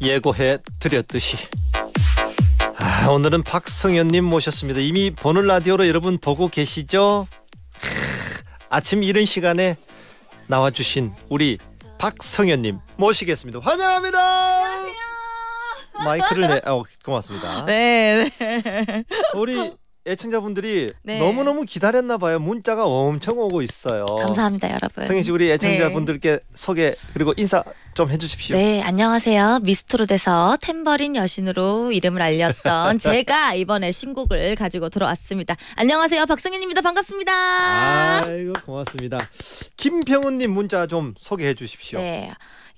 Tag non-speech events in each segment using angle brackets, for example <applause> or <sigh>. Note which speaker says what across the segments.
Speaker 1: 예고해 드렸듯이 아, 오늘은 박성현님 모셨습니다. 이미 보는 라디오로 여러분 보고 계시죠? 아침 이른 시간에 나와주신 우리 박성현님 모시겠습니다. 환영합니다. 안녕하세요. 마이크를 내, 어, 고맙습니다.
Speaker 2: 네. 네. 우리
Speaker 1: 애청자분들이 네. 너무너무 기다렸나 봐요. 문자가 엄청 오고 있어요. 감사합니다, 여러분. 승희 씨 우리 네. 애청자분들께 네. 소개 그리고 인사 좀 해주십시오. 네,
Speaker 2: 안녕하세요. 미스트로돼서템버린 여신으로 이름을 알렸던 <laughs> 제가 이번에 신곡을 가지고 들어왔습니다. 안녕하세요, 박승현입니다. 반갑습니다. 아이고 고맙습니다. 김평은님 문자 좀 소개해 주십시오. 네.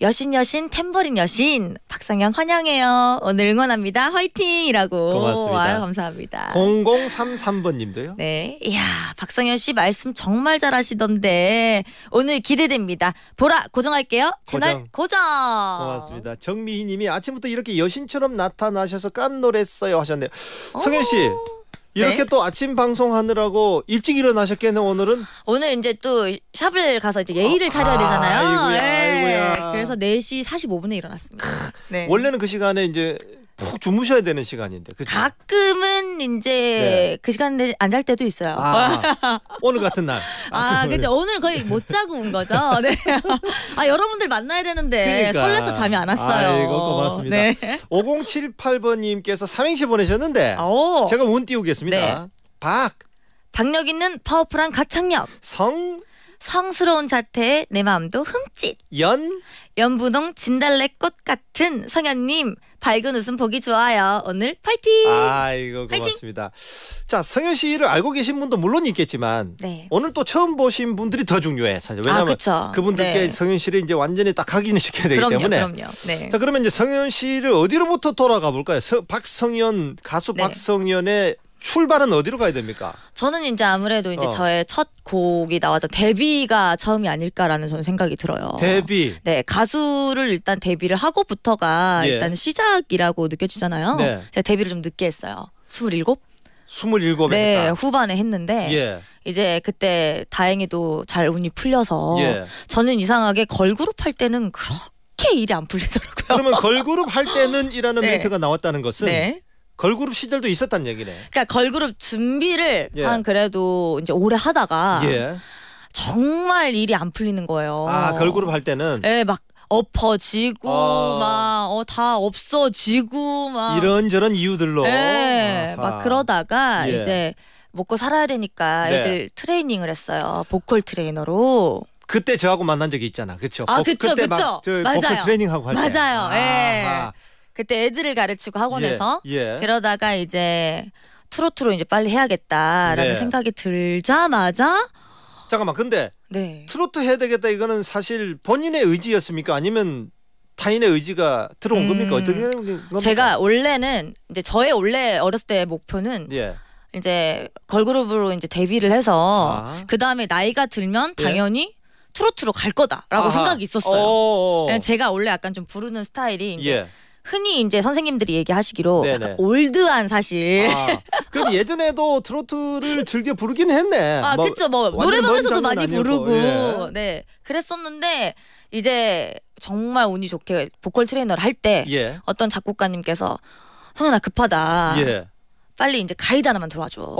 Speaker 2: 여신 여신 탬버린 여신 박상현 환영해요. 오늘 응원합니다. 화이팅이라고. 고맙습니다. 아 감사합니다.
Speaker 1: 0033번님도요.
Speaker 2: 네, 이야 박상현 씨 말씀 정말 잘하시던데 오늘 기대됩니다. 보라 고정할게요. 채널 고정. 고맙습니다.
Speaker 1: 정미희님이 아침부터 이렇게 여신처럼 나타나셔서 깜놀했어요 하셨네요. 성현 씨. 이렇게 네? 또 아침 방송 하느라고 일찍
Speaker 2: 일어나셨겠네 오늘은 오늘 이제 또 샵을 가서 이제 예의를 아, 차려야 되잖아요. 아, 아이고야, 네. 아이고야. 그래서 4시 45분에 일어났습니다. 네. 원래는
Speaker 1: 그 시간에 이제 푹 주무셔야 되는 시간인데. 그쵸?
Speaker 2: 가끔은 이제 네. 그 시간에 안 잘 때도 있어요. 아, <laughs>
Speaker 1: 오늘 같은 날. 아, 그죠
Speaker 2: 오늘 거의 못 자고 온 거죠. <laughs> 네. 아, 여러분들 만나야 되는데 그러니까. 설레서 잠이 안 왔어요. 아이고, 고맙습니다.
Speaker 1: 네. 5078번 님께서
Speaker 2: 삼행시 보내셨는데 오. 제가 운 띄우겠습니다. 네. 박 박력 있는 파워풀한 가창력. 성 성스러운 자태에 내 마음도 흠칫. 연? 연분홍 진달래꽃 같은 성현님. 밝은 웃음 보기 좋아요. 오늘 파이팅! 아이거 고맙습니다.
Speaker 1: 파이팅! 자, 성현 씨를 알고 계신 분도 물론 있겠지만 네. 오늘 또 처음 보신 분들이 더 중요해. 사실 왜냐하면 아, 그분들께 네. 성현 씨를 이제 완전히 딱 각인을 시켜야 되기 그럼요, 때문에. 그럼요. 네. 자, 그러면 이제 성현 씨를 어디로부터 돌아가 볼까요? 서, 박성현 가수 네. 박성현의 출발은 어디로 가야 됩니까?
Speaker 2: 저는 이제 아무래도 이제 어. 저의 첫 곡이 나와서 데뷔가 처음이 아닐까라는 저는 생각이 들어요. 데뷔. 네, 가수를 일단 데뷔를 하고부터가 예. 일단 시작이라고 느껴지잖아요. 네. 제가 데뷔를 좀 늦게 했어요. 27? 2 7 네, 후반에 했는데 예. 이제 그때 다행히도 잘 운이 풀려서 예. 저는 이상하게 걸그룹 할 때는 그렇게 일이 안 풀리더라고요. 그러면 <laughs> 걸그룹
Speaker 1: 할 때는이라는 네. 멘트가 나왔다는 것은 네. 걸그룹 시절도 있었단 얘기네.
Speaker 2: 그러니까 걸그룹 준비를 예. 한 그래도 이제 오래 하다가 예. 정말 일이 안 풀리는 거예요. 아 걸그룹 할 때는. 네, 막 엎어지고 아. 어... 막다 없어지고 막 이런저런
Speaker 1: 이유들로 네, 막 그러다가 예. 이제
Speaker 2: 먹고 살아야 되니까 네. 애들 네. 트레이닝을 했어요 보컬 트레이너로
Speaker 1: 그때 저하고 만난 적이 있잖아 그쵸 아 그쵸 그 그쵸 맞아요 트레이닝하고 할 때. 맞아요 예.
Speaker 2: 그때 애들을 가르치고 학원에서 예, 예. 그러다가 이제 트로트로 이제 빨리 해야겠다라는 네. 생각이 들자마자
Speaker 1: 잠깐만 근데 네. 트로트 해야 되겠다 이거는 사실 본인의 의지였습니까 아니면 타인의 의지가 들어온 음, 겁니까 어떻게 되는
Speaker 2: 겁니까? 제가 원래는 이제 저의 원래 어렸을 때 목표는 예. 이제 걸그룹으로 이제 데뷔를 해서 아. 그 다음에 나이가 들면 예. 당연히 트로트로 갈 거다라고 아하. 생각이 있었어요. 어, 어, 어. 제가 원래 약간 좀 부르는 스타일이 이제 예. 흔히 이제 선생님들이 얘기하시기로 약간 올드한 사실. 아,
Speaker 1: 그럼 <laughs> 예전에도 트로트를 즐겨 부르긴 했네. 아, 뭐, 그쵸. 뭐, 노래방에서도 많이 아니고 부르고. 예.
Speaker 2: 네. 그랬었는데, 이제 정말 운이 좋게 보컬 트레이너를 할때 예. 어떤 작곡가님께서 선우나 급하다. 예. 빨리 이제 가이드 하나만 들어와줘. 어어.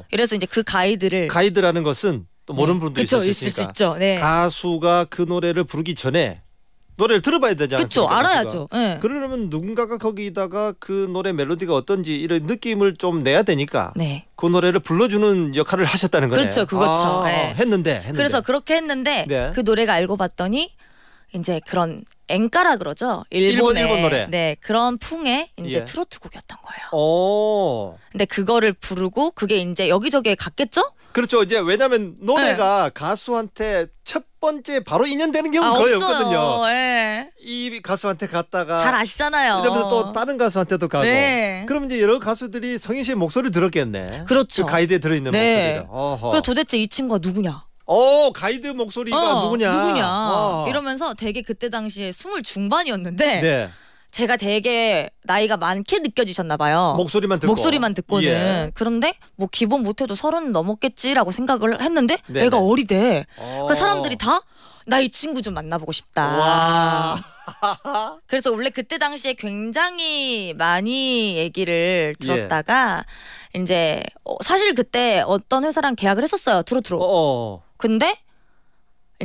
Speaker 2: 어. 이래서 이제 그 가이드를
Speaker 1: 가이드라는 것은 또 모르는 네. 분들 있을 수 있죠. 네. 가수가 그 노래를 부르기 전에 노래를 들어봐야 되지 않습니까? 그쵸 알아야죠. 네. 그러려면 누군가가 거기다가 그 노래 멜로디가 어떤지 이런 느낌을 좀 내야 되니까 네. 그 노래를 불러주는 역할을 하셨다는 거네요. 그렇죠. 그렇죠. 아, 네. 했는데, 했는데, 그래서
Speaker 2: 그렇게 했는데 네. 그 노래가 알고 봤더니 이제 그런 앵카라 그러죠. 일본의, 일본 노래. 네 그런 풍의 이제 예. 트로트 곡이었던 거예요. 오. 근데 그거를 부르고 그게 이제 여기저기에 갔겠죠? 그렇죠. 이제
Speaker 1: 왜냐면 노래가 네. 가수한테 첫 번째 바로 인연되는 경우 아, 거의 없어요. 없거든요.
Speaker 2: 예. 이
Speaker 1: 가수한테 갔다가
Speaker 2: 잘 아시잖아요. 이러면서 또
Speaker 1: 다른 가수한테도 가고. 네. 그럼 이제 여러 가수들이 성인 씨의 목소리를 들었겠네. 그렇죠. 그 가이드에 들어있는 네. 목소리를. 어허. 그럼
Speaker 2: 도대체 이 친구가 누구냐? 어 가이드 목소리가 어, 누구냐? 누구냐? 어. 이러면서 되게 그때 당시에 스물 중반이었는데. 네. 제가 되게 나이가 많게 느껴지셨나 봐요. 목소리만 듣고. 목소리만 듣고는. 예. 그런데 뭐 기본 못해도 서른 넘었겠지라고 생각을 했는데 네네. 애가 어리대. 그 그러니까 어. 사람들이 다 나 이 친구 좀 만나보고 싶다. 와. <laughs> 그래서 원래 그때 당시에 굉장히 많이 얘기를 예. 들었다가 예. 이제 어, 사실 그때 어떤 회사랑 계약을 했었어요 트로트로. 어 근데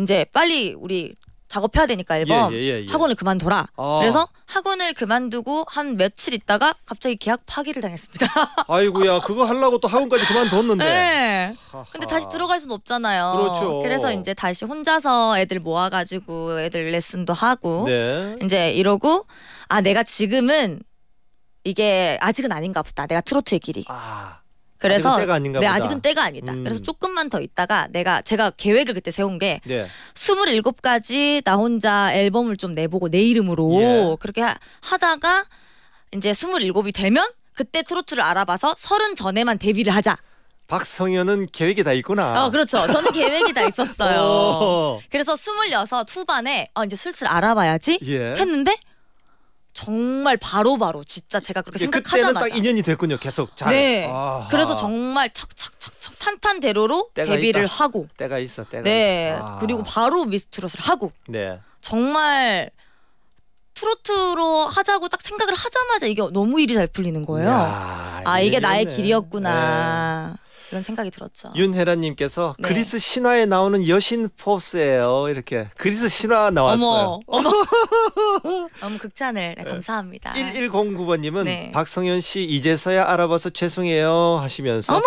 Speaker 2: 이제 빨리 우리 작업해야 되니까 앨범 예, 예, 예, 예, 학원을 그만둬라. 아. 그래서 학원을 그만두고 한 며칠 있다가 갑자기 계약 파기를 당했습니다.
Speaker 1: <laughs> 아이고야 그거 하려고 또 학원까지 그만뒀는데.
Speaker 2: 네. 근데 다시 들어갈 수 없잖아요. 그렇죠. 그래서 이제 다시 혼자서 애들 모아가지고 애들 레슨도 하고 네. 이제 이러고 아 내가 지금은 이게 아직은 아닌가 보다. 내가 트로트의 길이. 아. 그래서 아직은 때가 아닌가 네, 보다. 아직은 때가 아니다. 음. 그래서 조금만 더 있다가 내가 제가 계획을 그때 세운 게 네. 예. 27가지 나 혼자 앨범을 좀 내보고 내 이름으로 예. 그렇게 하, 하다가 이제 27이 되면 그때 트로트를 알아봐서 30 전에만 데뷔를 하자.
Speaker 1: 박성현은 계획이 다 있구나. 어, 그렇죠. 저는 계획이
Speaker 2: 다 있었어요. <laughs> 그래서 26 후반에 어, 이제 슬슬 알아봐야지 예. 했는데 정말 바로바로 바로 진짜 제가 그렇게 예, 생각하잖아요. 그때는 딱 인연이
Speaker 1: 됐군요. 계속 잘. 네. 아 그래서
Speaker 2: 정말 척척척척 탄탄대로로 데뷔를 있다. 하고.
Speaker 1: 때가 있어. 때가 네. 있어. 아.
Speaker 2: 그리고 바로 미스트롯을 하고. 네. 정말 트로트로 하자고 딱 생각을 하자마자 이게 너무 일이 잘 풀리는 거예요. 야, 아 이게 나의 길이었구나. 네. 이런 생각이 들었죠.
Speaker 1: 윤혜란님께서 네. 그리스 신화에 나오는 여신 포스예요. 이렇게 그리스 신화 나왔어요.
Speaker 2: 어머, 어머. <laughs> 너무 극찬을 네, 감사합니다. 1109번님은 네.
Speaker 1: 박성현 씨 이제서야 알아봐서 죄송해요 하시면서 어머.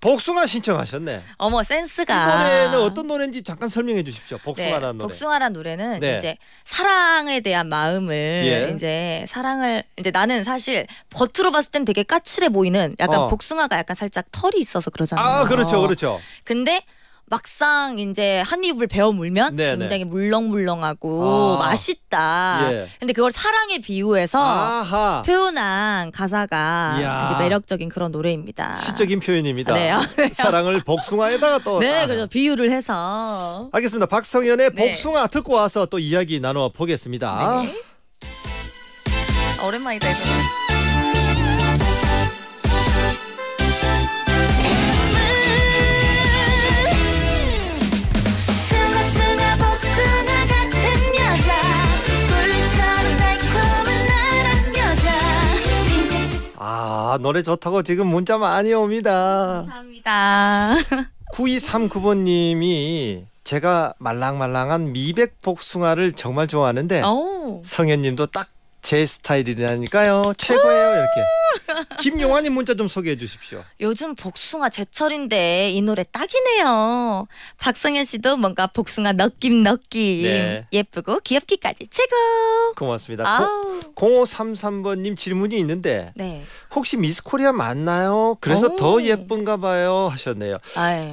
Speaker 1: 복숭아 신청하셨네.
Speaker 2: 어머 센스가. 이 노래는 어떤
Speaker 1: 노래인지 잠깐 설명해 주십시오. 네, 복숭아라는 네, 노래. 복숭아라는
Speaker 2: 노래는 네. 이제 사랑에 대한 마음을 예. 이제 사랑을 이제 나는 사실 겉으로 봤을 땐 되게 까칠해 보이는 약간 어. 복숭아가 약간 살짝 털이 있어서 그러잖아요. 아 그렇죠, 그렇죠. 근데 막상 이제 한 입을 베어 물면 네, 네 굉장히 물렁물렁하고 아. 맛있다. 예. 근데 그걸 사랑에 비유해서 아하. 표현한 가사가 이제 매력적인 그런 노래입니다.
Speaker 1: 시적인 표현입니다. 네. <laughs> 사랑을 복숭아에다가
Speaker 2: 또 네, 아. 그래서 비유를 해서
Speaker 1: 알겠습니다. 박성현의 네. 복숭아 듣고 와서 또 이야기 나눠 보겠습니다. 네.
Speaker 2: 오랜만이다 이거.
Speaker 1: 아 노래 좋다고 지금 문자 많이 옵니다.
Speaker 2: 감사합니다.
Speaker 1: 9239번님이 제가 말랑말랑한 미백 복숭아를 정말 좋아하는데 오. 성현님도 딱제 스타일이라니까요. 최고예요. 이렇게. 아! 김용환님 문자 좀 소개해 주십시오.
Speaker 2: 요즘 복숭아 제철인데 이 노래 딱이네요. 박성현 씨도 뭔가 복숭아 느낌 느낌 네. 예쁘고 귀엽기까지 최고.
Speaker 1: 고맙습니다. 아우. 0533번님 질문이 있는데 네. 혹시 미스코리아 맞나요? 그래서 오. 더 예쁜가 봐요 하셨네요.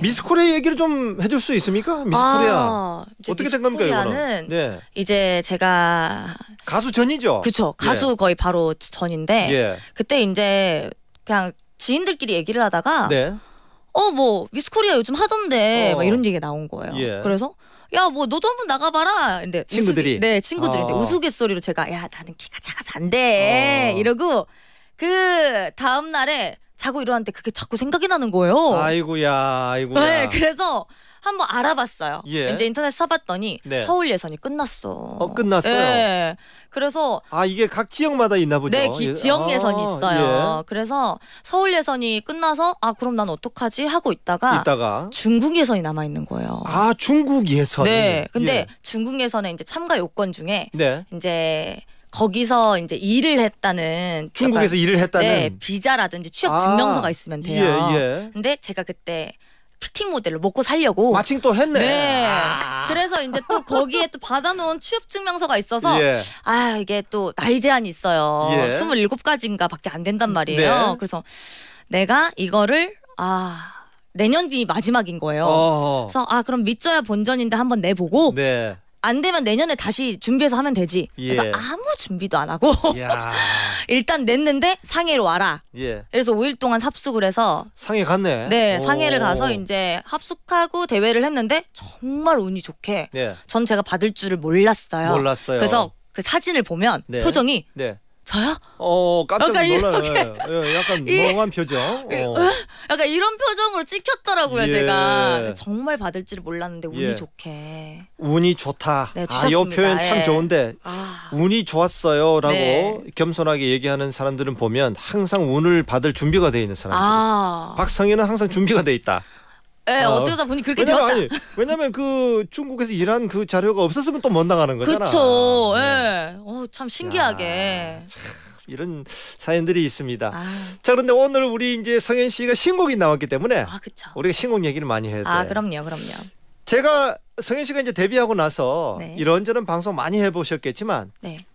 Speaker 1: 미스코리아 얘기를 좀 해줄 수 있습니까? 미스코리아 아, 어떻게 된 겁니까 이거는? 네.
Speaker 2: 이제 제가 가수 전이죠. 그 그렇죠 가수 예. 거의 바로 전인데 예. 그때 이제 그냥 지인들끼리 얘기를 하다가 네. 어뭐 미스코리아 요즘 하던데 어. 막 이런 얘기가 나온 거예요. 예. 그래서 야 뭐 너도 한번 나가봐라. 근데 친구들이 우스갯, 네, 네친구들이 어. 아. 우스갯소리로 제가 야 나는 키가 작아서 안 돼. 어. 이러고 그 다음 날에 자고 일어났는데 그게 자꾸 생각이 나는 거예요.
Speaker 1: 아이고야 아이고야. 네
Speaker 2: 그래서 한번 알아봤어요. 예. 이제 인터넷 써봤더니 네. 서울 예선이 끝났어.
Speaker 1: 어 끝났어요. 예. 그래서 아 이게 각 지역마다 있나 보죠. 네, 기, 예. 지역 예. 예선이 있어요. 예.
Speaker 2: 그래서 서울 예선이 끝나서 아 그럼 난 어떡하지 하고 있다가, 있다가. 중국 예선이 남아 있는 거예요.
Speaker 1: 아 중국 예선. 네. 근데 예.
Speaker 2: 중국 예선에 이제 참가 요건 중에 네. 이제 거기서 이제 일을 했다는 중국에서 일을 했다는 네, 비자라든지 취업 아, 증명서가 아, 있으면 돼요. 예, 예. 근데 제가 그때 슈팅 모델로 먹고
Speaker 1: 살려고. 마침 또 했네. 네. 아.
Speaker 2: 그래서 이제 또 거기에 또 받아놓은 취업 증명서가 있어서 예. 아 이게 또 나이 제한이 있어요. 예. 27가지인가밖에 안 된단 말이에요. 네. 그래서 내가 이거를 아 내년이 마지막인 거예요. 어허. 그래서 아 그럼 밑져야 본전인데 한번 내보고 네. 안 되면 내년에 다시 준비해서 하면 되지. 예. 그래서 아무 준비도 안 하고 <laughs> 일단 냈는데 상해로 와라. 예. 그래서 5일 동안 합숙을 해서
Speaker 1: 상해 갔네. 네, 상해를 가서
Speaker 2: 이제 합숙하고 대회를 했는데 정말 운이 좋게 예. 전 제가 받을 줄을 몰랐어요. 몰랐어요. 그래서 그 사진을 보면 네. 표정이 네. 저요? 어 깜짝 놀라요. 예, 예, 약간 <laughs> 멍한 표정. 어. 어. 어. 약간 이런 표정으로 찍혔더라고요 예. 제가 정말 받을지를 몰랐는데 운이 예. 좋게.
Speaker 1: 운이 좋다. 네, 아, 이 표현 참 예. 좋은데 아. 운이 좋았어요라고 네. 겸손하게 얘기하는 사람들은 보면 항상 운을 받을 준비가 돼 있는 사람들.
Speaker 2: 아.
Speaker 1: 박성희는 항상 준비가 돼 있다.
Speaker 2: 네, 어. 어쩌다 보니 그렇게 왜냐면, 되었다.
Speaker 1: 아니, 왜냐면 그 중국에서 일한 그 자료가 없었으면 또 못 나가는 거잖아. 그렇죠.
Speaker 2: 예. 네. 어, 참 신기하게. 야, 참.
Speaker 1: 이런 사연들이 있습니다. 아. 자 그런데 오늘 우리 이제 성현 씨가 신곡이 나왔기 때문에 아, 우리가 신곡 얘기를 많이 해야 돼. 아 그럼요, 그럼요. 제가 성현 씨가 이제 데뷔하고 나서 네. 이런저런 방송 많이 해보셨겠지만 네.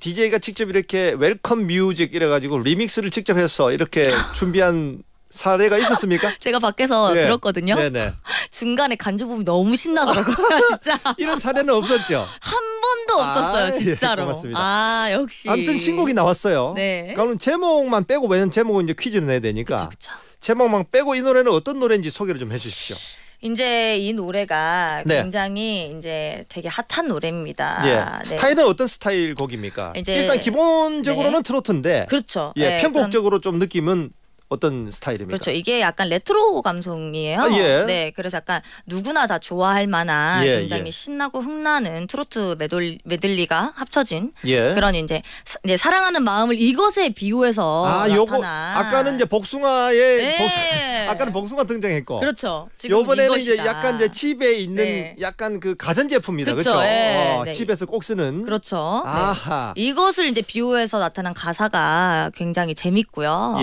Speaker 1: DJ가 예, 직접 이렇게 웰컴 뮤직 이래가지고 리믹스를 직접 해서 이렇게 아. 준비한 사례가 있었습니까? <laughs>
Speaker 2: 제가 밖에서 예. 들었거든요. 네네. <laughs> 중간에 간주 부분이 너무 신나더라고요, <laughs>
Speaker 1: 진짜. 이런 사례는 없었죠. 한
Speaker 2: 번도 없었어요, 아, 예, 진짜로. 예, 고맙습니다. 아 역시. 아무튼 신곡이
Speaker 1: 나왔어요. 네.
Speaker 2: 그럼 제목만 빼고
Speaker 1: 왜냐면 제목은 이제 퀴즈를 내야 되니까. 그쵸, 그쵸. 제목만 빼고 이 노래는 어떤 노래인지 소개를 좀 해주십시오.
Speaker 2: 이제 이 노래가 네. 굉장히 이제 되게 핫한 노래입니다. 예. 네. 스타일은
Speaker 1: 어떤 스타일 곡입니까? 일단 기본적으로는 트로트인데 그렇죠. 예, 예 편곡적으로 그런... 좀 느낌은 어떤 스타일입니까? 그렇죠.
Speaker 2: 이게 약간 레트로 감성이에요. 아, 예. 네, 그래서 약간 누구나 다 좋아할 만한 예, 굉장히 예. 신나고 흥나는 트로트 메돌, 메들리가 합쳐진 예. 그런 이제, 사, 이제 사랑하는 마음을 이것에 비유해서 아, 나타난. 요거 아까는
Speaker 1: 이제 복숭아의 네. 복숭아, <laughs> 아까는 복숭아 등장했고
Speaker 2: 그렇죠. 지금 이번에는 이제 약간
Speaker 1: 이제 칩에 있는 네. 약간 그 가전 제품이다 그렇죠. 그렇죠? 네. 어, 칩에서 꼭 쓰는
Speaker 2: 그렇죠. 네. 아하. 이것을 이제 비유해서 나타난 가사가 굉장히 재밌고요.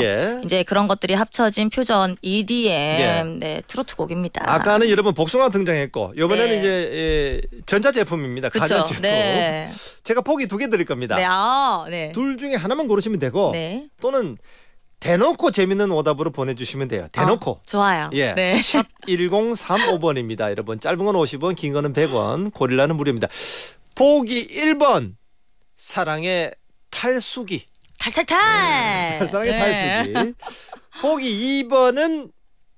Speaker 2: 이제 그 그런 것들이 합쳐진 표전 EDM 예. 네, 트로트 곡입니다. 아까는
Speaker 1: 여러분 복숭아 등장했고 이번에는 네. 이제 예, 전자 제품입니다. 가전 제품. 네. 제가 포기 두 개 드릴 겁니다. 네. 아, 네. 둘 중에 하나만 고르시면 되고 네. 또는 대놓고 재밌는 오답으로 보내주시면 돼요. 대놓고. 어,
Speaker 2: 좋아요. 예. 네. 샵
Speaker 1: 1035번입니다. 여러분 짧은 건 50원 긴 거는 100원 고릴라는 무료입니다. 보기 1번 사랑의 탈수기.
Speaker 2: 탈탈탈. 달달하게 네. 달수기. 보기 2번은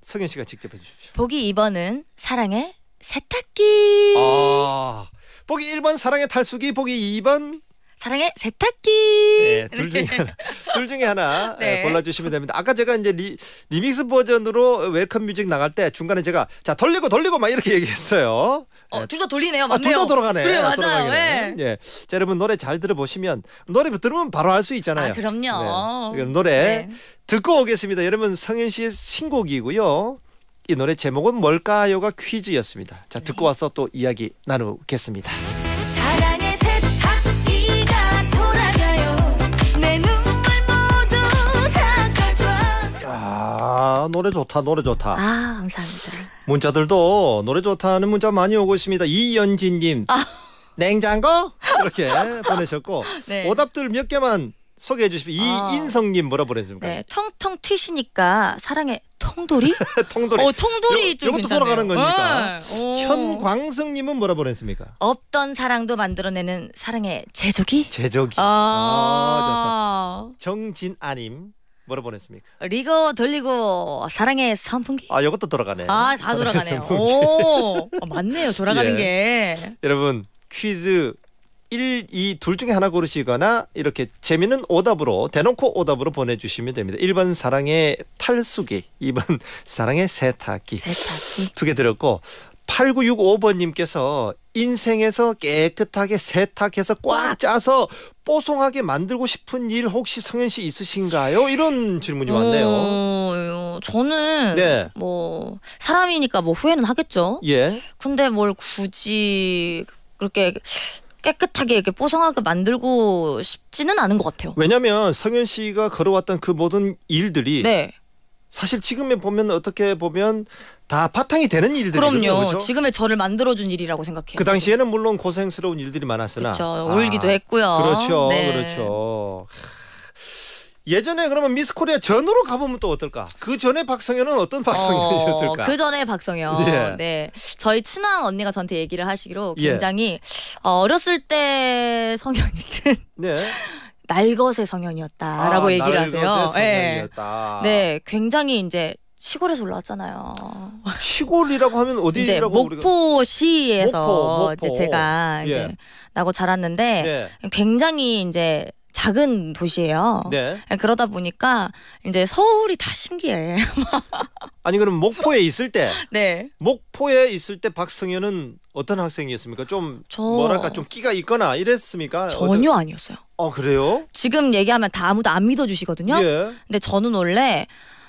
Speaker 1: 성현 씨가 직접 해주십시오.
Speaker 2: 보기 2번은 사랑의 세탁기.
Speaker 1: 아,
Speaker 2: 보기 1번 사랑의 탈수기,
Speaker 1: 보기 2번 사랑의 세탁기. 네, 둘 중에 하나, <laughs> 둘 중에 하나 네, 네. 골라주시면 됩니다. 아까 제가 이제 리, 믹스 버전으로 웰컴 뮤직 나갈 때 중간에 제가 자 돌리고 돌리고 막 이렇게 얘기했어요.
Speaker 2: 어, 예. 둘다 돌리네요. 아, 맞네요. 아, 둘 다 돌아가네. 그래 아, 맞아요. 네.
Speaker 1: 예. 자, 여러분 노래 잘 들어보시면 노래 들으면 바로 알 수 있잖아요. 아,
Speaker 2: 그럼요. 네.
Speaker 1: 노래 네. 듣고 오겠습니다. 여러분 성현 씨의 신곡이고요. 이 노래 제목은 뭘까요가 퀴즈였습니다. 자, 듣고 네. 와서 또 이야기 나누겠습니다. 노래 좋다 노래 좋다. 아
Speaker 2: 감사합니다.
Speaker 1: 문자들도 노래 좋다는 문자 많이 오고 있습니다. 이연진님 아. 냉장고 이렇게 <laughs> 보내셨고 네. 오답들 몇 개만 소개해 주시면 아. 이인성님 뭐라 보내습니까
Speaker 2: 네, 텅텅 튀시니까 사랑의 통돌이? <laughs> 통돌이. 어, 통돌이 요, 좀 이것도 돌아가는 거니까. 어. 어.
Speaker 1: 현광승님은 뭐라 보냈습니까?
Speaker 2: 없던 사랑도 만들어내는 사랑의
Speaker 1: 제조기. 제조기. 아,
Speaker 2: 아
Speaker 1: 정진아님. 뭐라 보냈습니까?
Speaker 2: 리거 돌리고 사랑의 선풍기.
Speaker 1: 아, 이것도 돌아가네. 아, 다 돌아가네요.
Speaker 2: 선풍기. 오, <laughs> 아, 맞네요. 돌아가는 예. 게.
Speaker 1: 여러분 퀴즈 1, 2, 둘 중에 하나 고르시거나 이렇게 재미는 오답으로 대놓고 오답으로 보내주시면 됩니다. 1번 사랑의 탈수기, 2번 <laughs> 사랑의 세탁기, 세탁기. 두 개 드렸고 8965번님께서 인생에서 깨끗하게 세탁해서 꽉 짜서 뽀송하게 만들고 싶은 일 혹시 성현 씨 있으신가요? 이런 질문이 왔네요.
Speaker 2: 어, 어, 저는 네. 뭐 사람이니까 뭐 후회는 하겠죠. 예. 근데 뭘 굳이 그렇게 깨끗하게 이렇게 뽀송하게 만들고 싶지는 않은 것 같아요.
Speaker 1: 왜냐면 하 성현 씨가 걸어왔던 그 모든 일들이 네. 사실 지금에 보면 어떻게 보면 다 바탕이 되는 일들이거든요. 그럼요. 그렇죠?
Speaker 2: 지금의 저를 만들어준 일이라고 생각해요. 그 당시에는
Speaker 1: 물론 고생스러운 일들이 많았으나 그렇죠. 울기도 아, 했고요. 그렇죠, 네. 그렇죠. 예전에 그러면 미스 코리아 전으로 가보면 또 어떨까? 그 전에 박성현은 어떤 어, 박성현이었을까? 어, 그 전에
Speaker 2: 박성현. 예. 네. 저희 친한 언니가 저한테 얘기를 하시기로 예. 굉장히 예. 어렸을 때 성현이든 네. <laughs> 날것의 성현이었다라고 아, 얘기를 하세요. 네. 네, 굉장히 이제 시골에서 올라왔잖아요. 시골이라고 하면 어디라고 목포시에서 목포, 목포. 이제 제가 이제 예. 나고 자랐는데 예. 굉장히 이제 작은 도시예요. 네. 예, 그러다 보니까 이제 서울이 다 신기해. <laughs>
Speaker 1: 아니 그럼 목포에 있을 때, 네. 목포에 있을 때 박성현은 어떤 학생이었습니까? 좀 저... 뭐랄까 좀 끼가 있거나
Speaker 2: 이랬습니까? 전혀 어떤... 아니었어요. 아 그래요? 지금 얘기하면 다 아무도 안 믿어주시거든요. 예. 근데 저는 원래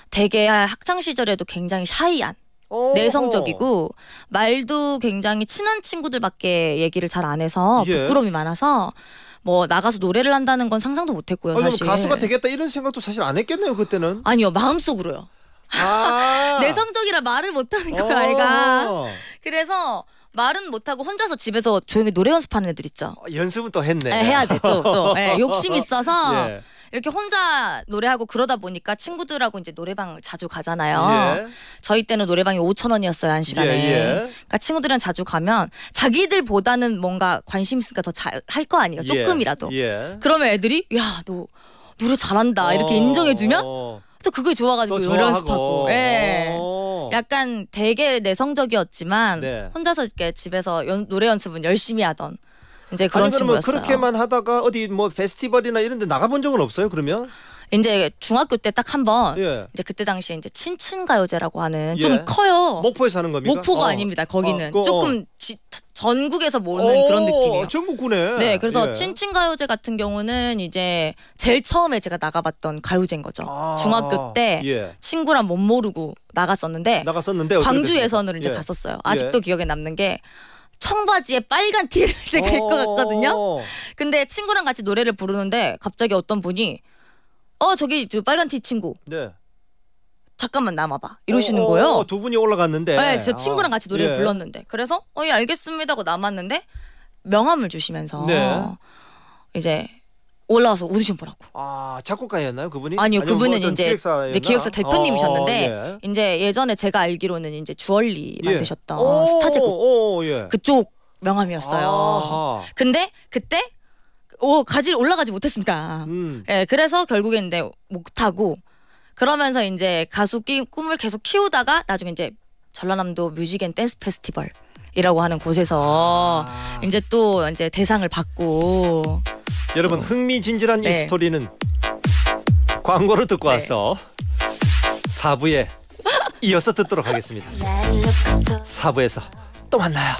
Speaker 2: 되게 학창 시절에도 굉장히 샤이한 오. 어. 내성적이고 말도 굉장히 친한 친구들밖에 얘기를 잘 안 해서 예. 부끄러움이 많아서 뭐 나가서 노래를 한다는 건 상상도 못했고요. 아니, 뭐 사실 가수가 되겠다 이런 생각도 사실 안 했겠네요 그때는. 아니요 마음속으로요. 아. <laughs> 내성적이라 말을 못하는 거예요 아이가. 어. 그래서 말은 못하고 혼자서 집에서 조용히 노래 연습하는 애들 있죠. 어, 연습은
Speaker 1: 또 했네. 네, 해야 돼. 또, 또. 네, <laughs> 욕심 있어서 예.
Speaker 2: 이렇게 혼자 노래하고 그러다 보니까 친구들하고 이제 노래방을 자주 가잖아요. 예. 저희 때는 노래방이 5천 원이었어요 한 시간에. 예, 예. 그러니까 친구들이랑 자주 가면 자기들보다는 뭔가 관심 있으니까 더 잘 할 거 아니에요. 예, 조금이라도. 예. 그러면 애들이 야 너 노래 잘한다 이렇게 어. 인정해주면 또 그게 좋아가지고 또 연습하고. 예. 어. 약간 되게 내성적이었지만 네. 혼자서 이렇게 집에서 연, 노래 연습은 열심히 하던 이제 그런 아면 친구였어요. 그렇게만
Speaker 1: 하다가 어디 뭐 페스티벌이나 이런 데 나가본 적은 없어요? 그러면?
Speaker 2: 이제 중학교 때 딱 한번 예. 이제 그때 당시에 이제 친친가요제라고 하는 좀 예.
Speaker 1: 커요. 목포에 사는 겁니까? 목포가 어. 아닙니다. 거기는 어, 그 조금
Speaker 2: 어. 지, 전국에서 모는 르 그런 느낌이에요.
Speaker 1: 전국구네. 네, 그래서 예. 친친
Speaker 2: 가요제 같은 경우는 이제 제일 처음에 제가 나가봤던 가요제인 거죠. 아, 중학교 때 예. 친구랑 못 모르고 나갔었는데, 나갔었는데 광주 예선으 이제 예. 갔었어요. 아직도 예. 기억에 남는 게 청바지에 빨간 티를 <laughs> 제가 입고 갔거든요. 근데 친구랑 같이 노래를 부르는데 갑자기 어떤 분이 어 저기 저 빨간 티 친구 네. 잠깐만 남아봐 어, 이러시는 어, 거예요. 어,
Speaker 1: 두 분이 올라갔는데. 네, 제 친구랑 어, 같이 노래를 예. 불렀는데
Speaker 2: 그래서 어예 알겠습니다 고 남았는데 명함을 주시면서 네. 이제 올라와서 오디션 보라고. 아 작곡가였나요 그분이? 아니요 그분은 뭐 이제 기획사였나? 네, 기획사 대표님이셨는데 어, 예. 이제 예전에 제가 알기로는 이제 주얼리 예. 만드셨던 오, 스타제국 오, 예. 그쪽 명함이었어요. 아하. 근데 그때 오 가지 올라가지 못했습니다. 음. 예 그래서 결국엔 에제 못하고 그러면서 이제 가수 꿈을 계속 키우다가 나중에 이제 전라남도 뮤직 앤 댄스 페스티벌 이라고 하는 곳에서 아. 이제 또 이제 대상을 받고
Speaker 1: 여러분 어. 흥미진진한 네. 이 스토리는 광고를 듣고 네. 와서 사부에 이어서 듣도록 하겠습니다. 사부에서 또 만나요.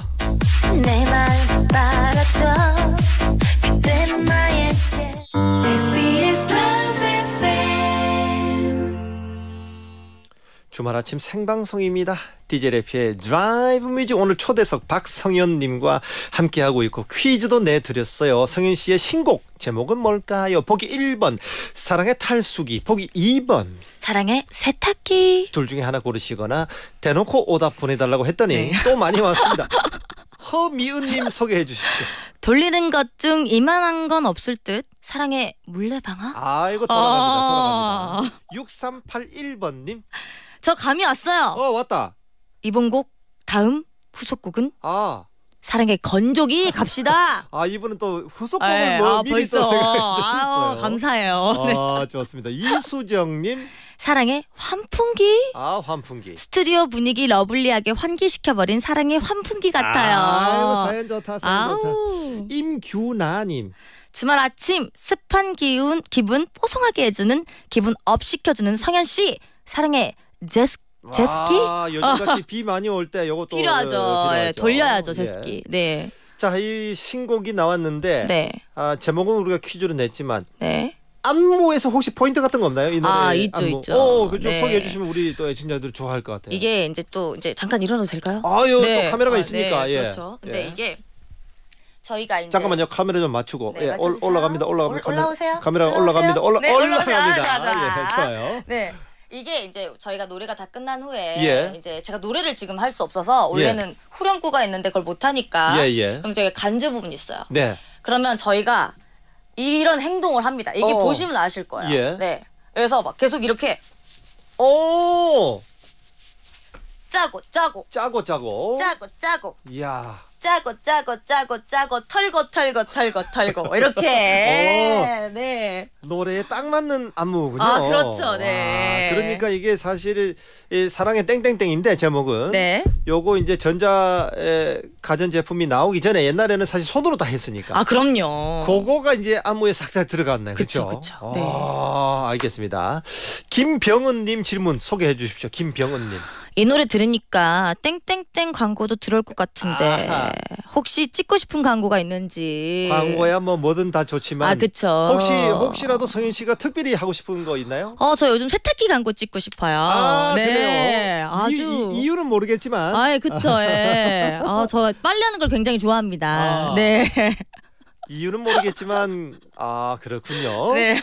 Speaker 1: 주말 아침 생방송입니다. 디제레피의 드라이브 뮤직 오늘 초대석 박성현 님과 함께하고 있고 퀴즈도 내드렸어요. 성현 씨의 신곡 제목은 뭘까요? 보기 1번 사랑의 탈수기 보기 2번 사랑의 세탁기 둘 중에 하나 고르시거나 대놓고 오답 보내달라고 했더니
Speaker 2: 네. 또 많이 왔습니다. 허미은님 소개해 주십시오. 돌리는 것 중 이만한 건 없을 듯 사랑의 물레방아? 아 이거 돌아갑니다. 아~ 돌아갑니다. 6381번님 어. 저 감이 왔어요. 어 왔다. 이번 곡 다음 후속곡은 아 사랑의 건조기 갑시다. <laughs> 아 이분은 또 후속곡을 네, 뭐 아, 미리 써또 감사해요. 아 <laughs> 네. 좋습니다. 이수정님. 사랑의 환풍기. 아 환풍기. 스튜디오 분위기 러블리하게 환기시켜버린 사랑의 환풍기 같아요. 아 사연 좋다 사연 아우. 좋다. 임규나님. 주말 아침 습한 기운 기분 뽀송하게 해주는 기분 업 시켜주는 성현 씨 사랑의 제스 제습기? 아, 요즘같이
Speaker 1: 비 많이 올 때 요것도 필요하죠. 어, 필요하죠. 네, 돌려야죠, 제습기. 예. 네. 자, 이 신곡이 나왔는데 네. 아, 제목은 우리가 퀴즈로 냈지만 네.
Speaker 2: 안무에서 혹시 포인트 같은 거 없나요? 이 노래 아, 있죠, 안무. 있죠. 어, 그좀 네. 소개해 주시면
Speaker 1: 우리 또 애청자들 좋아할 것 같아요.
Speaker 2: 이게 이제 또 이제 잠깐 일어나도 될까요? 아유, 또 네. 카메라가 아, 있으니까. 네, 예. 그렇죠. 근데 예. 이게 저희가 이제
Speaker 1: 잠깐만요. 카메라 좀 맞추고. 네, 예, 올라갑니다. 올라갑니다. 올라오세요? 카메라, 올라갑니다. 올라, 네, 올라갑니다. 아, 예, 좋아요.
Speaker 2: 네. 이게 이제 저희가 노래가 다 끝난 후에 예. 이제 제가 노래를 지금 할 수 없어서 원래는 예. 후렴구가 있는데 그걸 못 하니까 예예. 그럼 저희 간주 부분이 있어요. 네. 그러면 저희가 이런 행동을 합니다. 이게 어. 보시면 아실 거예요. 예. 네. 그래서 막 계속 이렇게
Speaker 1: 오
Speaker 2: 짜고 짜고
Speaker 1: 짜고 짜고
Speaker 2: 짜고 짜고 야 짜고 짜고 짜고 짜고 털고 털고 털고 털고 뭐 이렇게 어. 네
Speaker 1: 노래에 딱 맞는 안무군요. 아 그렇죠.
Speaker 2: 네. 와, 아, 그러니까
Speaker 1: 이게 사실 이 사랑의 땡땡땡인데 제목은 네. 요거 이제 전자 가전 제품이 나오기 전에 옛날에는 사실 손으로 다 했으니까. 아
Speaker 2: 그럼요.
Speaker 1: 그거가 이제 안무에 싹다 들어갔네. 그렇죠. 네. 아, 알겠습니다. 김병은 님 질문 소개해 주십시오. 김병은 님.
Speaker 2: 이 노래 들으니까 땡땡땡 광고도 들어올 것 같은데 아하. 혹시 찍고 싶은 광고가 있는지 광고야 뭐
Speaker 1: 뭐든 다 좋지만 아 그쵸 혹시 혹시라도 성윤 씨가 특별히 하고 싶은 거 있나요?
Speaker 2: 어 저 요즘 세탁기 광고 찍고 싶어요. 아 네. 있네 아주 이, 이, 유는 모르겠지만. 아, 예 그쵸. 예. 아, <laughs> 저 빨래하는 걸 굉장히 좋아합니다. 아. 네. 이유는
Speaker 1: 모르겠지만 아 그렇군요. 네.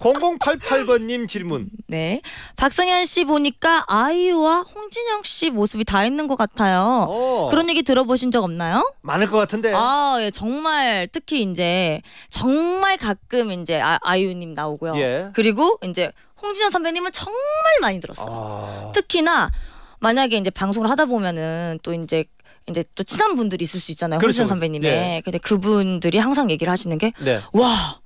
Speaker 1: 0088번님 질문. 네.
Speaker 2: 박성현 씨 보니까 아이유와 홍진영 씨 모습이 다 있는 것 같아요. 어. 그런 얘기 들어보신 적 없나요? 많을 것 같은데. 아 예, 정말 특히 이제 정말 가끔 이제 아, 아이유님 나오고요. 예. 그리고 이제 홍진영 선배님은 정말 많이 들었어요. 아... 특히나 만약에 이제 방송을 하다 보면은 또 이제 이제 또 친한 분들이 있을 수 있잖아요. 그렇죠. 홍진영 선배님의. 그렇죠. 네. 근데 그분들이 항상 얘기를 하시는 게 네. 와.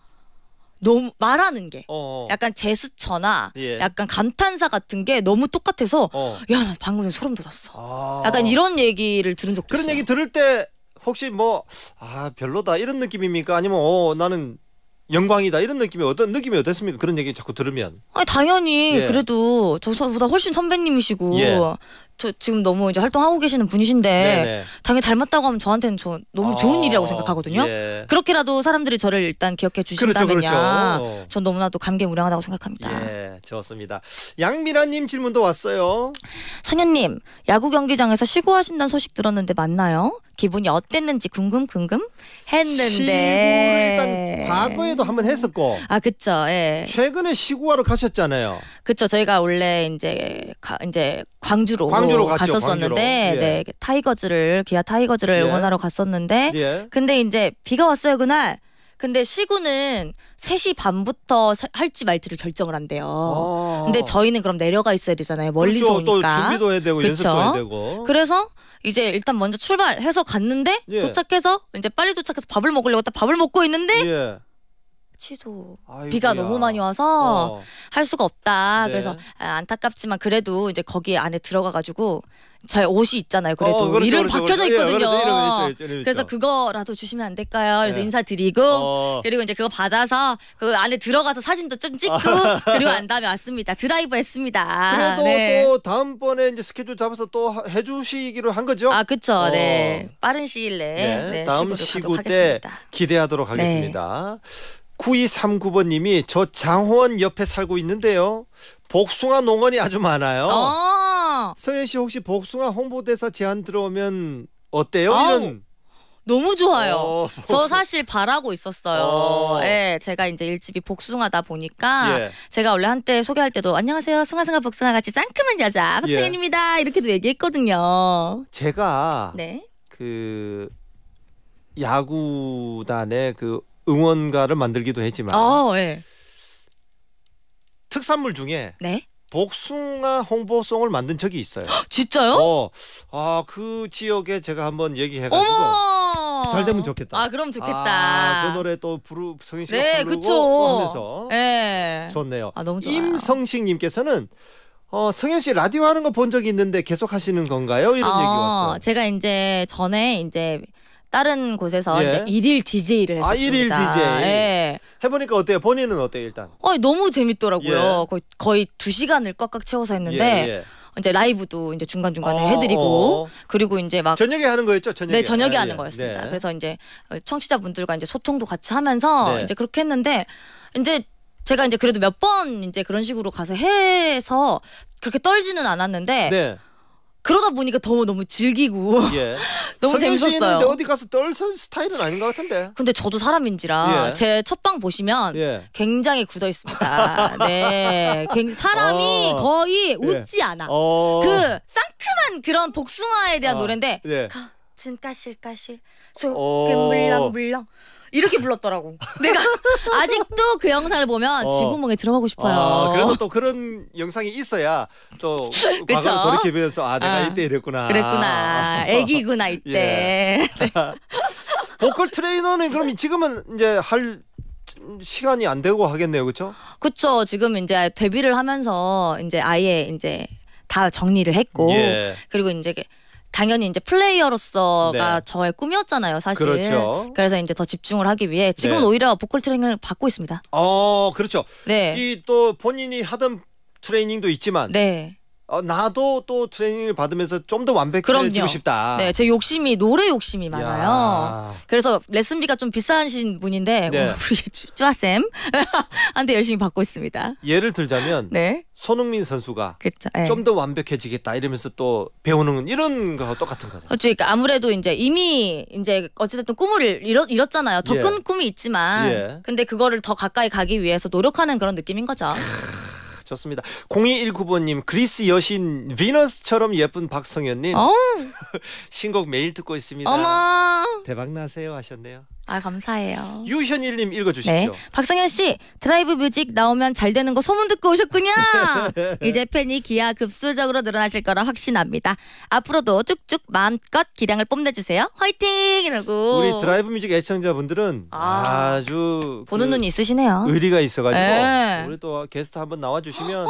Speaker 2: 너무 말하는 게 어어. 어. 약간 제스처나 예. 약간 감탄사 같은 게 너무 똑같아서 어. 야나 방금 소름 돋았어. 아. 약간 이런 얘기를 들은 적도 그런 있어요. 얘기 들을 때
Speaker 1: 혹시 뭐 아 별로다 이런 느낌입니까? 아니면 어 나는 영광이다 이런 느낌이 어떤 느낌이 어땠습니까? 그런 얘기 자꾸 들으면.
Speaker 2: 아 당연히 예. 그래도 저보다 훨씬 선배님이시고 예. 저 지금 너무 이제 활동하고 계시는 분이신데 네네. 당연히 닮았다고 하면 저한테는 저 너무 좋은 아, 일이라고 생각하거든요. 예. 그렇게라도 사람들이 저를 일단 기억해 주신다면야 그렇죠, 그렇죠. 전 너무나도 감개무량하다고 생각합니다.
Speaker 1: 예, 좋습니다.
Speaker 2: 양미라님 질문도 왔어요. 상현님 야구 경기장에서 시구하신다는 소식 들었는데 맞나요? 기분이 어땠는지 궁금 궁금 했는데 시구를 일단 과거에도 한번 했었고 아 그쵸 예 최근에 시구하러 가셨잖아요 그쵸 저희가 원래 이제 가, 이제 광주로, 광주로 경주로 어, 갔죠, 갔었었는데 광주로. 네, 예. 타이거즈를 기아 타이거즈를 예. 응원하러 갔었는데 예. 근데 이제 비가 왔어요 그날. 근데 시구는 3시 반부터 할지 말지를 결정을 한대요. 아. 근데 저희는 그럼 내려가 있어야 되잖아요. 멀리서 그렇죠. 오니까. 또 준비도 해야 되고 그렇죠? 연습도 해야 되고. 그래서 이제 일단 먼저 출발해서 갔는데 예. 도착해서 이제 빨리 도착해서 밥을 먹으려고 딱 밥을 먹고 있는데 예. 치도 아이고야. 비가 너무 많이 와서 어. 할 수가 없다. 네. 그래서 아, 안타깝지만 그래도 이제 거기 안에 들어가가지고 제 옷이 있잖아요. 그래도 어, 그렇죠, 이름 그렇죠, 그렇죠. 박혀져 예, 그렇죠. 있거든요. 그렇죠. 이름 있죠, 이름 있죠. 그래서 그거라도 주시면 안 될까요? 그래서 예. 인사드리고 어. 그리고 이제 그거 받아서 그 안에 들어가서 사진도 좀 찍고 아. <laughs> 그리고 안 다음에 왔습니다. 드라이브 했습니다. 그래도 네. 또 다음번에
Speaker 1: 이제 스케줄 잡아서 또 해주시기로 한 거죠? 아
Speaker 2: 그렇죠. 어. 네 빠른 시일 내에 네. 네, 다음 시구 때
Speaker 1: 기대하도록 하겠습니다. 네. 9239번님이 저 장호원 옆에 살고 있는데요. 복숭아 농원이 아주 많아요.
Speaker 2: 아~
Speaker 1: 서현 씨 혹시 복숭아 홍보대사 제안 들어오면 어때요? 이런
Speaker 2: 너무 좋아요.
Speaker 1: 어, 저 사실
Speaker 2: 바라고 있었어요. 어. 예, 제가 이제 일집이 복숭아다 보니까 예. 제가 원래 한때 소개할 때도 안녕하세요, 승아승아 복숭아 같이 상큼한 여자 박승현입니다 예. 이렇게도 얘기했거든요.
Speaker 1: 제가 네. 그 야구단의 그 응원가를 만들기도 했지만
Speaker 2: 어, 예.
Speaker 1: 특산물 중에 네? 복숭아 홍보송을 만든 적이 있어요. 헉, <gasps> 진짜요? 어, 아, 그 지역에 제가 한번 얘기해가지고
Speaker 2: 어머! 잘 되면
Speaker 1: 좋겠다. 아, 그럼 좋겠다. 아, 그 노래 또 부르 성인 씨가 네, 부르고 하면서
Speaker 2: 네.
Speaker 1: 좋네요. 아, 너무 좋아요. 임성식님께서는 어, 성현 씨 라디오 하는 거 본적 있는데 계속 하시는 건가요? 이런 어, 얘기 왔어요.
Speaker 2: 제가 이제 전에 이제 다른 곳에서 예. 이제 일일 DJ를 아, 했습니다 일일 DJ. 예.
Speaker 1: 해보니까 어때요? 본인은 어때요 일단?
Speaker 2: 어, 너무 재밌더라고요. 예. 거의 거의 두 시간을 꽉꽉 채워서 했는데. 예, 예. 이제 라이브도 이제 중간 중간에 어, 해드리고 그리고 이제 막 저녁에 하는 거였죠 네, 저녁에 네 저녁에 아, 하는 예. 거였습니다. 네. 그래서 이제 청취자분들과 이제 소통도 같이 하면서 네. 이제 그렇게 했는데 이제 제가 이제 그래도 몇 번 이제 그런 식으로 가서 해서 그렇게 떨지는 않았는데. 네. 그러다 보니까 너무 너무 즐기고 예. <laughs> 너무 재밌었어요. 씨는 어디 가서 떨선 스타일은 아닌 것 같은데. 근데 저도 사람인지라 예. 제 첫방 보시면 예. 굉장히 굳어 있습니다. <laughs> 네, 굉장히 사람이 어. 거의 예. 웃지 않아. 어. 그 상큼한 그런 복숭아에 대한 아. 예. 어. 노래인데. 같은 까실까실 소금 물렁물렁 이렇게 불렀더라고. 내가 <laughs> 아직도 그 영상을 보면 어. 지구멍에 들어가고 싶어요. 아, 그래서 또
Speaker 1: 그런 영상이 있어야 또 <laughs> 과거를 돌이켜보면서 아 내가 아, 이때 이랬구나. 그랬구나.
Speaker 2: <laughs> 애기구나 이때.
Speaker 1: 예. 보컬 트레이너는 그럼 지금은 이제 할 시간이 안 되고 하겠네요, 그렇죠?
Speaker 2: 그렇죠. 지금 이제 데뷔를 하면서 이제 아예 이제 다 정리를 했고 예. 그리고 이제 당연히 이제 플레이어로서가 네. 저의 꿈이었잖아요, 사실. 그렇죠. 그래서 이제 더 집중을 하기 위해 지금 네. 오히려 보컬 트레이닝을 받고 있습니다.
Speaker 1: 어, 그렇죠. 네. 이또 본인이 하던 트레이닝도 있지만 네. 어, 나도 또 트레이닝을 받으면서 좀 더 완벽해지고 싶다. 네,
Speaker 2: 제 욕심이 노래 욕심이 많아요. 야. 그래서 레슨비가 좀 비싸신 분인데 네. 우리 쭈아쌤 <laughs> <laughs> 한테 열심히 받고 있습니다.
Speaker 1: 예를 들자면 네. 손흥민 선수가 네. 예. 좀더 완벽해지겠다 이러면서 또 배우는 이런 거 똑같은 거죠.
Speaker 2: 어, 그러니까 아무래도 이제 이미 이제 어찌든 꿈을 잃었, 잃었잖아요. 더큰 예. 꿈이 있지만 예. 근데 그거를 더 가까이 가기 위해서 노력하는 그런 느낌인 거죠.
Speaker 1: 좋습니다. 0219번님 그리스 여신 비너스처럼 예쁜 박성현님
Speaker 2: <laughs>
Speaker 1: 신곡 매일 듣고 있습니다. 어머. 대박 나세요 하셨네요.
Speaker 2: 아 감사해요. 유현일님 읽어주시죠. 네. 박성현 씨 드라이브 뮤직 나오면 잘 되는 거 소문 듣고 오셨군요. <laughs> 이제 팬이 기아 급수적으로 늘어나실 거라 확신합니다. 앞으로도 쭉쭉 마음껏 기량을 뽐내주세요. 화이팅! 이러고 우리 드라이브
Speaker 1: 뮤직 애청자분들은 아, 주 그 보는 그눈 있으시네요. 의리가 있어가지고 네. 우리 또 게스트 한번 나와주시면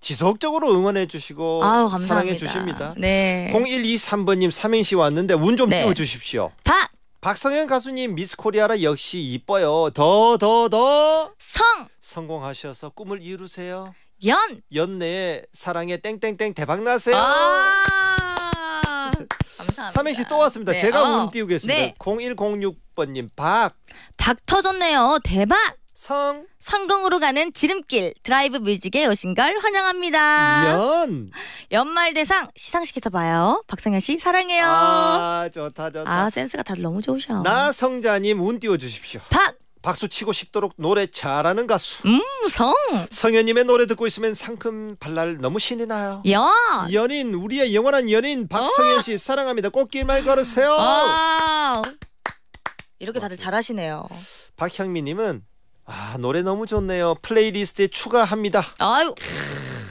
Speaker 1: 지속적으로 응원해주시고 사랑해주십니다. 네. 0123번님 삼행시 왔는데 운좀 네. 띄워주십시오. 바 박성현 가수님 미스 코리아라 역시 이뻐요. 더 더 더 성 성공하셔서 꿈을 이루세요. 연연내 사랑의 땡땡땡 대박 나세요.
Speaker 2: 아감사합 <laughs> 삼행시 또 왔습니다. 네, 제가 어. 아, 운 띄우겠습니다. 네. 0106번님 박. 박 터졌네요. 대박. 성 성공으로 가는 지름길 드라이브 뮤직에 오신 걸 환영합니다. 연 연말 대상 시상식에서 봐요. 박상현 씨 사랑해요. 아 좋다 좋다. 아 센스가 다 너무 좋으셔. 나 성자님 운 띄워 주십시오. 박
Speaker 1: 박수 치고 싶도록 노래 잘하는 가수. 음, 성. 성현님의 노래 듣고 있으면 상큼 발랄 너무 신이 나요. 연. 연인 우리의 영원한 연인 박성현 씨 어? 사랑합니다. 꽃길만 걸으세요.
Speaker 2: 와 이렇게 다들 잘하시네요.
Speaker 1: 박향미님은 아 노래 너무 좋네요. 플레이리스트에 추가합니다. 아유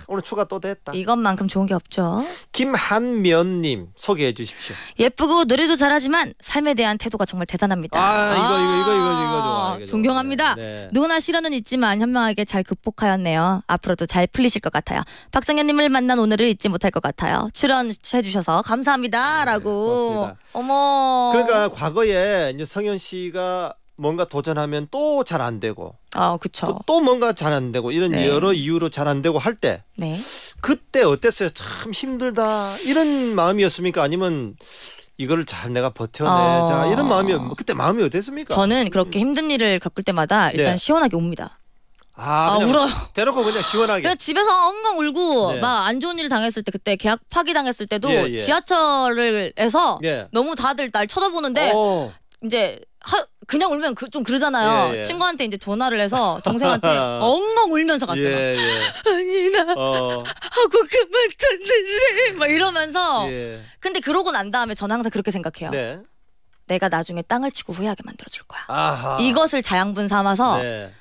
Speaker 2: 오늘 추가 또 됐다. 이것만큼 좋은 게 없죠.
Speaker 1: 김한면님 소개해 주십시오.
Speaker 2: 예쁘고 노래도 잘하지만 삶에 대한 태도가 정말 대단합니다. 아, 이거 이거 이거 이거 이거 좋아. 이거 존경합니다. 네. 네. 누구나 시련은 있지만 현명하게 잘 극복하였네요. 앞으로도 잘 풀리실 것 같아요. 박상현님을 만난 오늘을 잊지 못할 것 같아요. 출연해 주셔서 감사합니다라고. 네, 고 어머. 그러니까
Speaker 1: 과거에 이제 성현 씨가 뭔가 도전하면 또 잘 안 되고 아 그쵸 또, 또 뭔가 잘 안 되고 이런 네. 여러 이유로 잘 안 되고 할때 네. 그때 어땠어요 참 힘들다 이런 마음이었습니까 아니면 이거잘 내가 버텨내자 어... 이런 마음이 그때 마음이 어땠습니까
Speaker 2: 저는 그렇게 음. 힘든 일을 겪을 때마다 네. 일단 네. 시원하게 옵니다 아, 아 울어요. 대놓고 그냥 시원하게. 그냥 집에서 엉엉 울고 네. 막안 좋은 일 당했을 때 그때 계약 파기 당했을 때도 예, 예. 지하철에서 예. 너무 다들 날 쳐다보는데 오. 이제 하, 그냥 울면 그, 좀 그러잖아요. 예, 예. 친구한테 이제 전화를 해서 동생한테 <laughs> 엉엉 울면서 갔어요. 예, 예. <laughs> 아니 나 어. 하고 그만뒀는데 막 이러면서. 예. 근데 그러고 난 다음에 저는 항상 그렇게 생각해요. 네. 내가 나중에 땅을 치고 후회하게 만들어줄 거야. 아하. 이것을 자양분 삼아서 네.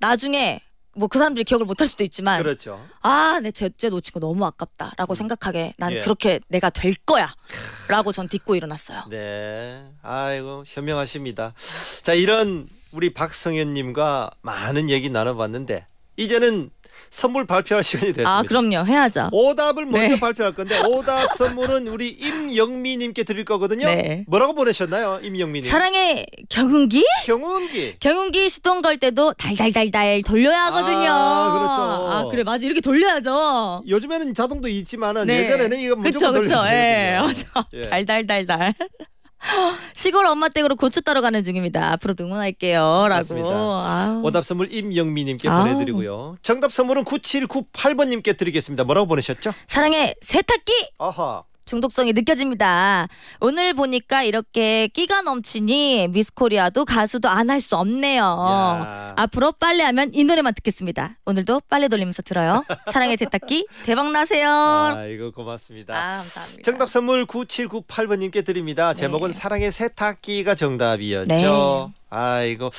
Speaker 2: 나중에 뭐그 사람들이 기억을 못할 수도 있지만 그렇죠. 아, 내 제재 놓치고 너무 아깝다라고 음. 생각하게 난 예. 그렇게 내가 될 거야라고 전 딛고 일어났어요.
Speaker 1: 네. 아이고 현명하십니다. 자, 이런 우리 박성현 님과 많은 얘기 나눠 봤는데 이제는 선물 발표할 시간이 됐습니다.
Speaker 2: 아 그럼요 해야죠. 오답을 먼저 네. 발표할 건데 오답 <laughs> 선물은
Speaker 1: 우리 임영미님께 드릴 거거든요. 네. 뭐라고 보내셨나요, 임영미님? 사랑의 경운기? 경운기.
Speaker 2: 경운기 시동 걸 때도 달달달달 돌려야 하거든요. 아 그렇죠. 아 그래 맞아 이렇게 돌려야죠. 요즘에는 자동도 있지만은 네. 예전에는 이거 무조건 돌려야 돼요. 예. 예. 달달달달. 시골 엄마 댁으로 고추 따러 가는 중입니다. 앞으로 응원할게요. 라고. 오답
Speaker 1: 선물 임영미님께 보내드리고요. 정답 선물은 9798번님께 드리겠습니다. 뭐라고 보내셨죠?
Speaker 2: 사랑해 세탁기! 아하. 중독성이 느껴집니다. 오늘 보니까 이렇게 끼가 넘치니 미스코리아도 가수도 안 할 수 없네요. 야. 앞으로 빨래하면 이 노래만 듣겠습니다. 오늘도 빨래 돌리면서 들어요. 사랑의 세탁기 대박 나세요. 아,
Speaker 1: 이거 고맙습니다. 아, 감사합니다.
Speaker 2: 정답 선물 9798번님께
Speaker 1: 드립니다. 네. 제목은 사랑의 세탁기가 정답이었죠. 네. 아이거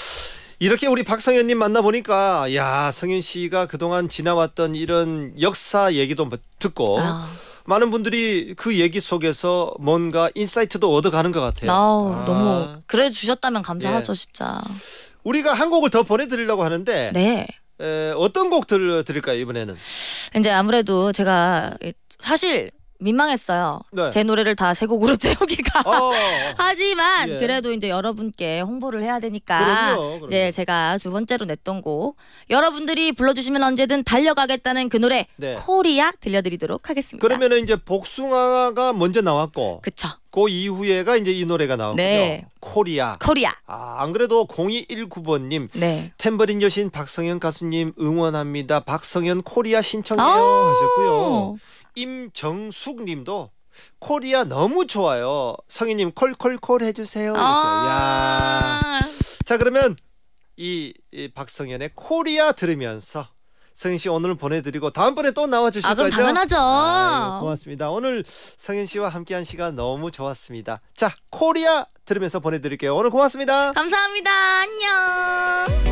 Speaker 1: 이렇게 우리 박성현님 만나보니까 야 성현 씨가 그동안 지나왔던 이런 역사 얘기도 듣고 아. 많은 분들이 그 얘기 속에서 뭔가 인사이트도 얻어가는 것 같아요. 아우, 아. 너무
Speaker 2: 그래 주셨다면 감사하죠, 예. 진짜. 우리가
Speaker 1: 한 곡을 더 보내드리려고 하는데 네. 에, 어떤 곡 들려드릴까요 이번에는?
Speaker 2: 이제 아무래도 제가 사실 민망했어요. 네. 제 노래를 다 세 곡으로 채우기가. <laughs> 어, 어, 어. 하지만 예. 그래도 이제 여러분께 홍보를 해야 되니까 그럼요, 그럼요. 이제 제가 두 번째로 냈던 곡 여러분들이 불러주시면 언제든 달려가겠다는 그 노래 네. 코리아 들려드리도록 하겠습니다. 그러면은
Speaker 1: 이제 복숭아가 먼저 나왔고. 그쵸. 그 이후에가 이제 이 노래가 나왔군요. 네. 코리아. 코리아. 아, 안 그래도 0219번님. 네. 탬버린 여신 박성현 가수님 응원합니다. 박성현 코리아 신청해요 하셨고요. 어. 임정숙 님도 코리아 너무 좋아요. 성희님 콜콜콜 해주세요. 아~ 자 그러면 이, 이, 박성현의 코리아 들으면서 성현 씨 오늘 보내드리고 다음번에 또 나와주실 아, 그럼 거죠? 당연하죠.
Speaker 2: 아유,
Speaker 1: 고맙습니다. 오늘 성현 씨와 함께한 시간 너무 좋았습니다. 자 코리아 들으면서 보내드릴게요. 오늘 고맙습니다.
Speaker 2: 감사합니다. 안녕.